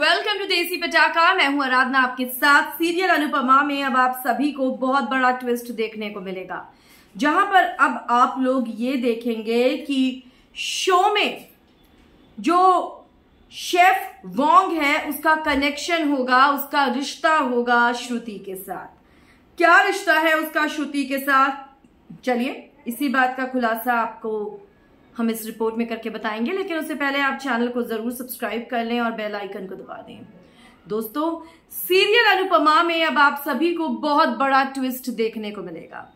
welcome to देसी पटाखा मैं हूं आराधना आपके साथ सीरियल अनुपमा में अब आप सभी को बहुत बड़ा ट्विस्ट देखने को मिलेगा जहां पर अब आप लोग ये देखेंगे कि शो में जो शेफ वोंग है उसका कनेक्शन होगा उसका रिश्ता होगा श्रुति के साथ क्या रिश्ता है उसका श्रुति के साथ चलिए इसी बात का खुलासा आपको हम इस रिपोर्ट में करके बताएंगे लेकिन उससे पहले आप चैनल को ज़रूर सब्सक्राइब कर लें और बेल आइकन को दबा दें दोस्तों सीरियल अनुपमा में अब आप सभी को बहुत बड़ा ट्विस्ट देखने को मिलेगा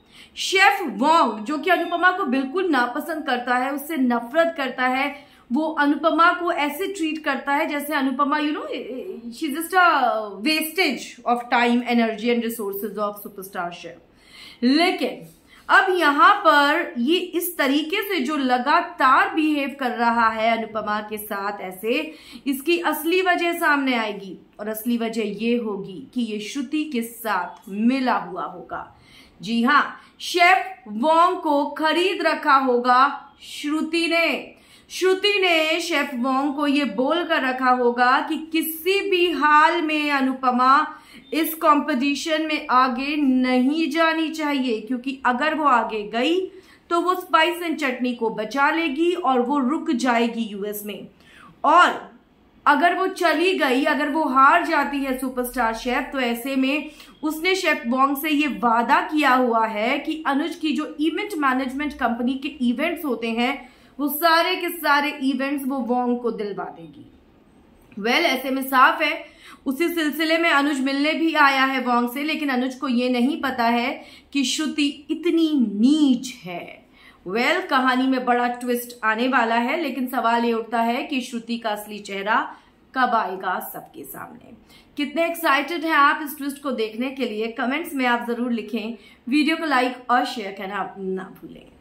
शेफ वॉन्ग जो कि अनुपमा को बिल्कुल नापसंद करता है उससे नफरत करता है वो अनुपमा को ऐसे ट्रीट करता है जैसे Anupama you know she just a wastage of time energy and resources of superstar chef लेकिन अब यहाँ पर ये इस तरीके से जो लगातार बिहेव कर रहा है अनुपमा के साथ ऐसे इसकी असली वजह सामने आएगी और असली वजह ये होगी कि ये श्रुति के साथ मिला हुआ होगा जी हाँ शेफ वोंग को खरीद रखा होगा श्रुति ने श्रुति ने शेफ वोंग को ये बोल कर रखा होगा कि किसी भी हाल में अनुपमा इस कंपटीशन में आगे नहीं जानी चाहिए क्योंकि अगर वो आगे गई तो वो स्पाइस एंड चटनी को बचा लेगी और वो रुक जाएगी यूएस में और अगर वो चली गई अगर वो हार जाती है सुपरस्टार शेफ तो ऐसे में उसने शेफ बॉन्ग से ये वादा किया हुआ है कि अनुज की जो इवेंट मैनेजमेंट कंपनी के इवेंट्स होते हैं वो सारे के सारे इवेंट्स वो वोंग को दिलवा देगी वेल well, ऐसे में साफ है उसी सिलसिले में अनुज मिलने भी आया है वोंग से लेकिन अनुज को ये नहीं पता है कि श्रुति इतनी नीच है वेल well, कहानी में बड़ा ट्विस्ट आने वाला है लेकिन सवाल ये उठता है कि श्रुति का असली चेहरा कब आएगा सबके सामने कितने एक्साइटेड हैं आप इस ट्विस्ट को देखने के लिए कमेंट्स में आप ज़रूर लिखें वीडियो को लाइक और शेयर करना आप ना भूलें